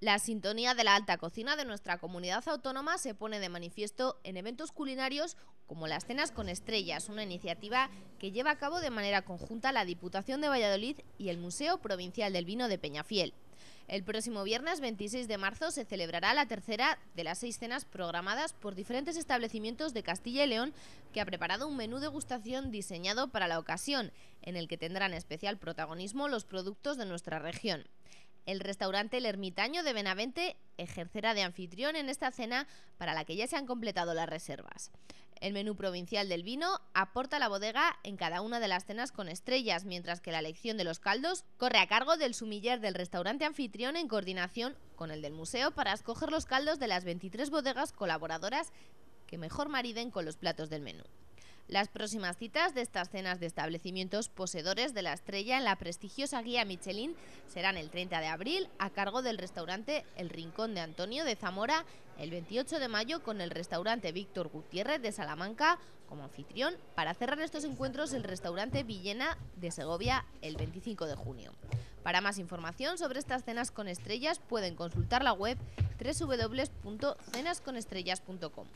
La sintonía de la alta cocina de nuestra comunidad autónoma se pone de manifiesto en eventos culinarios como las cenas con estrellas, una iniciativa que lleva a cabo de manera conjunta la Diputación de Valladolid y el Museo Provincial del Vino de Peñafiel. El próximo viernes 26 de marzo se celebrará la tercera de las seis cenas programadas por diferentes establecimientos de Castilla y León que ha preparado un menú de gustación diseñado para la ocasión, en el que tendrán especial protagonismo los productos de nuestra región. El restaurante El Ermitaño de Benavente ejercerá de anfitrión en esta cena para la que ya se han completado las reservas. El menú provincial del vino aporta la bodega en cada una de las cenas con estrellas, mientras que la elección de los caldos corre a cargo del sumiller del restaurante anfitrión en coordinación con el del museo para escoger los caldos de las 23 bodegas colaboradoras que mejor mariden con los platos del menú. Las próximas citas de estas cenas de establecimientos poseedores de la estrella en la prestigiosa guía Michelin serán el 30 de abril a cargo del restaurante El Rincón de Antonio de Zamora, el 28 de mayo con el restaurante Víctor Gutiérrez de Salamanca como anfitrión, para cerrar estos encuentros el restaurante Villena de Segovia el 25 de junio. Para más información sobre estas cenas con estrellas pueden consultar la web www.cenasconestrellas.com.